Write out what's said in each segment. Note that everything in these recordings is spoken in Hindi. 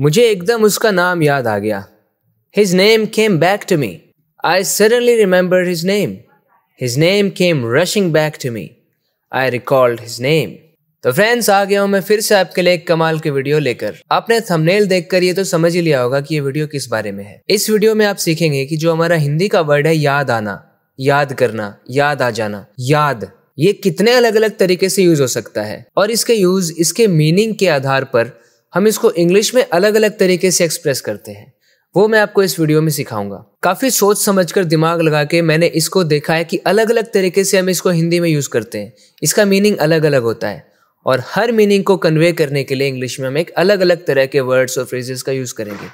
मुझे एकदम उसका नाम याद आ गया his name came back to me I suddenly remember his name his name came rushing back to me I recalled his name तो फ्रेंड्स आ गया हूँ मैं फिर से आपके लिए एक कमाल की वीडियो लेकर आपने थंबनेल देखकर ये तो समझ ही लिया होगा कि ये वीडियो किस बारे में है इस वीडियो में आप सीखेंगे कि जो हमारा हिंदी का वर्ड है याद आना याद करना याद आ जाना याद ये कितने अलग अलग तरीके से यूज हो सकता है और इसके यूज इसके मीनिंग के आधार पर हम इसको इंग्लिश में अलग अलग तरीके से एक्सप्रेस करते हैं वो मैं आपको इस वीडियो में सिखाऊंगा काफ़ी सोच समझ कर दिमाग लगा के मैंने इसको देखा है कि अलग अलग तरीके से हम इसको हिंदी में यूज़ करते हैं इसका मीनिंग अलग अलग होता है और हर मीनिंग को कन्वे करने के लिए इंग्लिश में हम एक अलग अलग तरह के वर्ड्स और फ्रेजेस का यूज़ करेंगे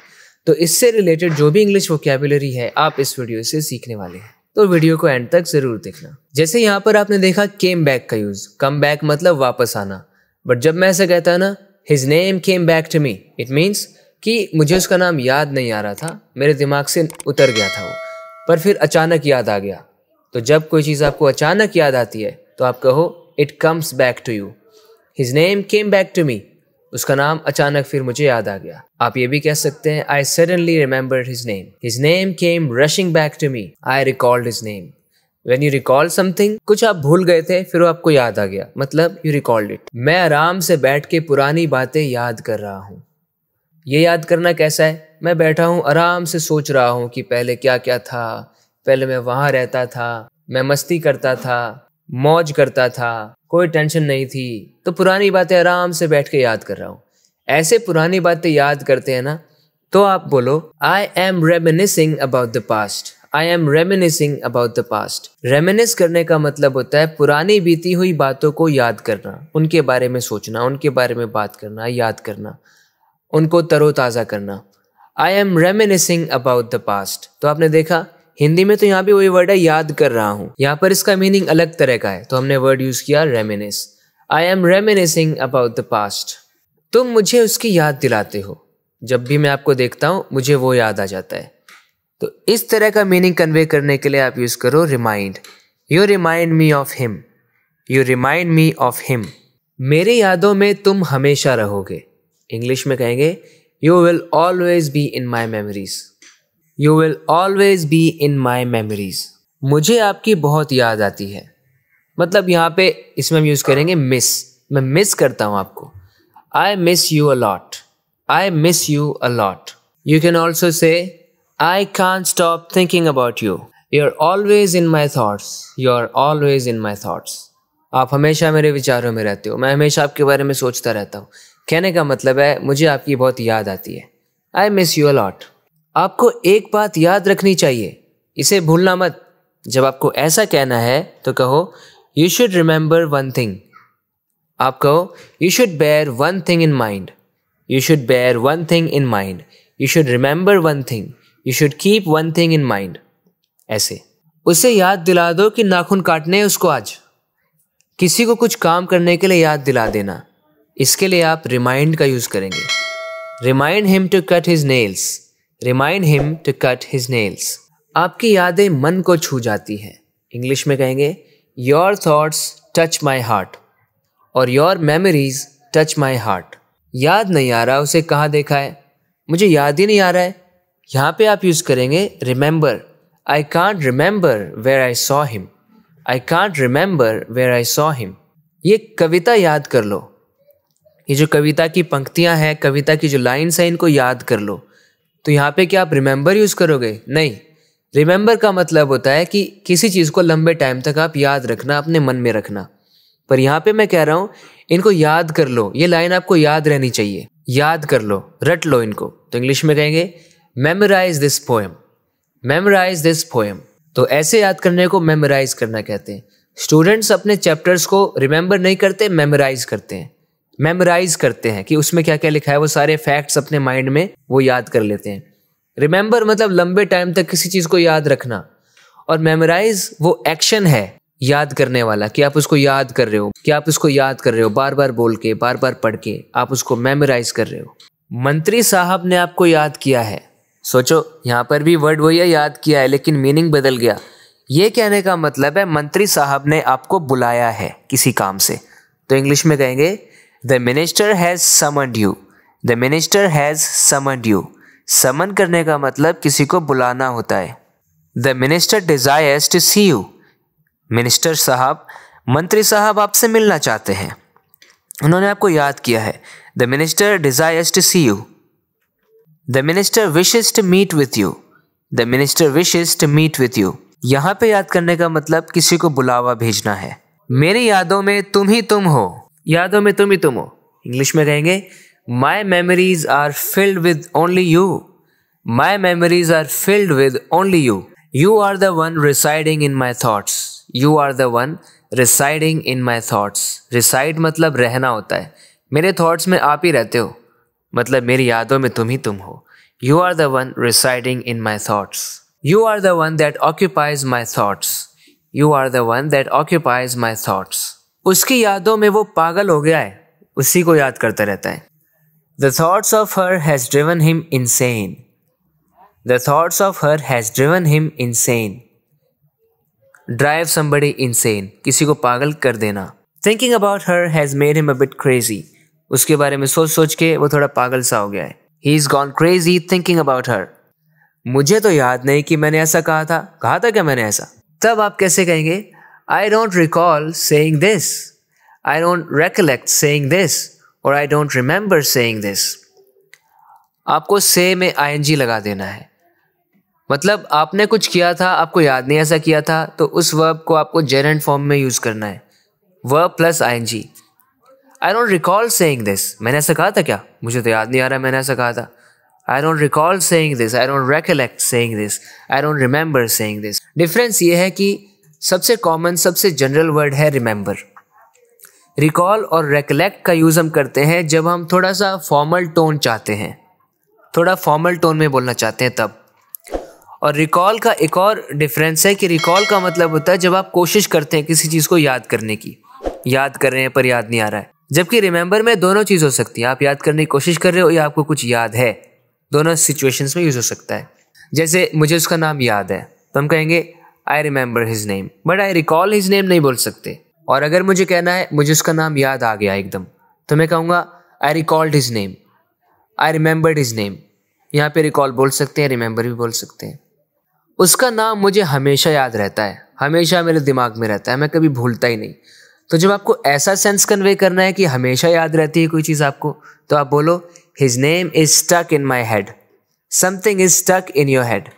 तो इससे रिलेटेड जो भी इंग्लिश वोकेबुलरी है आप इस वीडियो से सीखने वाले हैं तो वीडियो को एंड तक ज़रूर देखना जैसे यहाँ पर आपने देखा केम बैक का यूज़ कम बैक मतलब वापस आना बट जब मैं ऐसा कहता ना his name came back to me it means कि मुझे उसका नाम याद नहीं आ रहा था मेरे दिमाग से उतर गया था वो पर फिर अचानक याद आ गया तो जब कोई चीज़ आपको अचानक याद आती है तो आप कहो it comes back to you his name came back to me उसका नाम अचानक फिर मुझे याद आ गया आप ये भी कह सकते हैं I suddenly remember his name his name came rushing back to me I recalled his name when you recall something कुछ आप भूल गए थे फिर वो आपको याद आ गया मतलब यू रिकॉल्ड इट मैं आराम से बैठ के पुरानी बातें याद कर रहा हूँ ये याद करना कैसा है मैं बैठा हूँ आराम से सोच रहा हूँ कि पहले क्या क्या था पहले मैं वहां रहता था मैं मस्ती करता था मौज करता था कोई टेंशन नहीं थी तो पुरानी बातें आराम से बैठ के याद कर रहा हूँ ऐसे पुरानी बातें याद करते हैं ना तो आप बोलो I am reminiscing about the past I am reminiscing about the past reminisce करने का मतलब होता है पुरानी बीती हुई बातों को याद करना उनके बारे में सोचना उनके बारे में बात करना याद करना उनको तरोताज़ा करना I am reminiscing about the past तो आपने देखा हिंदी में तो यहाँ भी वही वर्ड है याद कर रहा हूँ यहाँ पर इसका मीनिंग अलग तरह का है तो हमने वर्ड यूज़ किया reminisce I am reminiscing about the past तुम मुझे उसकी याद दिलाते हो जब भी मैं आपको देखता हूँ मुझे वो याद आ जाता है तो इस तरह का मीनिंग कन्वे करने के लिए आप यूज़ करो remind you remind me of him you remind me of him मेरे यादों में तुम हमेशा रहोगे इंग्लिश में कहेंगे you will always be in my memories you will always be in my memories मुझे आपकी बहुत याद आती है मतलब यहाँ पे इसमें हम यूज़ करेंगे मिस मैं मिस करता हूँ आपको I miss you a lot I miss you a lot you can also say I can't stop thinking about you. You're always in my thoughts. You're always in my thoughts. आप हमेशा मेरे विचारों में रहते हो मैं हमेशा आपके बारे में सोचता रहता हूँ कहने का मतलब है मुझे आपकी बहुत याद आती है आई मिस यू अलॉट आपको एक बात याद रखनी चाहिए इसे भूलना मत जब आपको ऐसा कहना है तो कहो you should remember one thing आप कहो you should bear one thing in mind you should bear one thing in mind you should remember one thing you should keep one thing in mind ऐसे उसे याद दिला दो कि नाखून काटने हैं उसको आज किसी को कुछ काम करने के लिए याद दिला देना इसके लिए आप रिमाइंड का यूज़ करेंगे remind him to cut his nails remind him to cut his nails आपकी यादें मन को छू जाती हैं इंग्लिश में कहेंगे your thoughts touch my heart और your memories touch my heart याद नहीं आ रहा उसे कहाँ देखा है मुझे याद ही नहीं आ रहा है यहाँ पे आप यूज़ करेंगे remember I can't remember where I saw him I can't remember where I saw him ये कविता याद कर लो ये जो कविता की पंक्तियाँ हैं कविता की जो लाइन्स हैं इनको याद कर लो तो यहाँ पे क्या आप रिमेंबर यूज़ करोगे नहीं रिमेंबर का मतलब होता है कि किसी चीज़ को लंबे टाइम तक आप याद रखना अपने मन में रखना पर यहाँ पे मैं कह रहा हूँ इनको याद कर लो ये लाइन आपको याद रहनी चाहिए याद कर लो रट लो इनको तो इंग्लिश में कहेंगे memorise this poem memorise this poem तो ऐसे याद करने को मेमोराइज करना कहते हैं स्टूडेंट्स अपने चैप्टर्स को रिमेंबर नहीं करते मेमोराइज करते हैं मेमोराइज करते हैं कि उसमें क्या क्या लिखा है वो सारे फैक्ट्स अपने माइंड में वो याद कर लेते हैं रिमेंबर मतलब लंबे टाइम तक किसी चीज़ को याद रखना और मेमोराइज वो एक्शन है याद करने वाला कि आप उसको याद कर रहे हो कि आप उसको याद कर रहे हो बार बार बोल के बार बार पढ़ के आप उसको मेमोराइज कर रहे हो मंत्री साहब ने आपको याद किया है सोचो यहाँ पर भी वर्ड वही याद किया है लेकिन मीनिंग बदल गया ये कहने का मतलब है मंत्री साहब ने आपको बुलाया है किसी काम से तो इंग्लिश में कहेंगे the minister has summoned you the minister has summoned you summon करने का मतलब किसी को बुलाना होता है the minister desires to see you minister साहब मंत्री साहब आपसे मिलना चाहते हैं उन्होंने आपको याद किया है the minister desires to see you the minister wishes to meet with you the minister wishes to meet with you यहाँ पे याद करने का मतलब किसी को बुलावा भेजना है मेरी यादों में तुम ही तुम हो यादों में तुम ही तुम हो इंग्लिश में कहेंगे my memories are filled with only you my memories are filled with only you you are the one residing in my thoughts you are the one residing in my thoughts reside मतलब रहना होता है मेरे थाट्स में आप ही रहते हो मतलब मेरी यादों में तुम ही तुम हो you are the one residing in my thoughts you are the one that occupies my thoughts you are the one that occupies my thoughts उसकी यादों में वो पागल हो गया है उसी को याद करता रहता है the thoughts of her has driven him insane the thoughts of her has driven him insane drive somebody insane किसी को पागल कर देना thinking about her has made him a bit crazy उसके बारे में सोच सोच के वो थोड़ा पागल सा हो गया है he is gone he thinking about her मुझे तो याद नहीं कि मैंने ऐसा कहा था कहा था क्या मैंने ऐसा तब आप कैसे कहेंगे I don't recall saying this I don't recollect saying this और I don't remember saying this आपको से में आई लगा देना है मतलब आपने कुछ किया था आपको याद नहीं ऐसा किया था तो उस वर्ब को आपको जेरेंट फॉर्म में यूज़ करना है verb plus I N G I don't recall saying this मैंने ऐसा कहा था क्या मुझे तो याद नहीं आ रहा मैंने ऐसा कहा था I don't recall saying this I don't recollect saying this I don't remember saying this difference ये है कि सबसे कॉमन सबसे जनरल वर्ड है रिमेंबर रिकॉल और रेकलेक्ट का यूज़ हम करते हैं जब हम थोड़ा सा फॉर्मल टोन चाहते हैं थोड़ा फॉर्मल टोन में बोलना चाहते हैं तब और रिकॉल का एक और डिफरेंस है कि रिकॉल का मतलब होता है जब आप कोशिश करते हैं किसी चीज़ को याद करने की याद कर रहे हैं पर याद नहीं आ रहा है जबकि रिमेंबर में दोनों चीज़ हो सकती है आप याद करने की कोशिश कर रहे हो या आपको कुछ याद है दोनों सिचुएशंस में यूज़ हो सकता है जैसे मुझे उसका नाम याद है तो हम कहेंगे I remember his name but I recall his name नहीं बोल सकते और अगर मुझे कहना है मुझे उसका नाम याद आ गया एकदम तो मैं कहूँगा I recalled his name I remembered his name यहाँ पे रिकॉल बोल सकते हैं रिमेंबर भी बोल सकते हैं उसका नाम मुझे हमेशा याद रहता है हमेशा मेरे दिमाग में रहता है मैं कभी भूलता ही नहीं तो जब आपको ऐसा सेंस कन्वे करना है कि हमेशा याद रहती है कोई चीज़ आपको तो आप बोलो his name is stuck in my head something is stuck in your head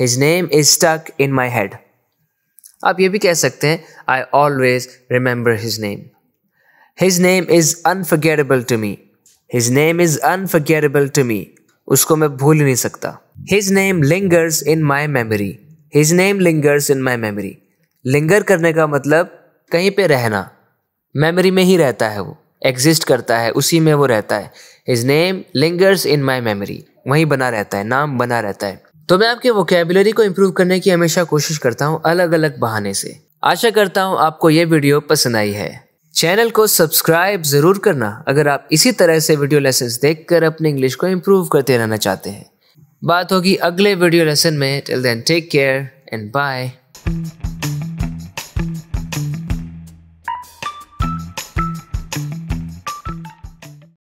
his name is stuck in my head आप ये भी कह सकते हैं I always remember his name his name is unforgettable to me his name is unforgettable to me उसको मैं भूल ही नहीं सकता his name lingers in my memory his name lingers in my memory linger करने का मतलब कहीं पे रहना मेमोरी में ही रहता है वो एग्जिस्ट करता है उसी में वो रहता है his name lingers in my memory वहीं बना रहता है नाम बना रहता है तो मैं आपके वोकेबुलरी को इम्प्रूव करने की हमेशा कोशिश करता हूँ अलग अलग बहाने से आशा करता हूँ आपको ये वीडियो पसंद आई है चैनल को सब्सक्राइब ज़रूर करना अगर आप इसी तरह से वीडियो लेसन देख कर अपने इंग्लिश को इम्प्रूव करते रहना चाहते हैं बात होगी अगले वीडियो लेसन में till then take care and bye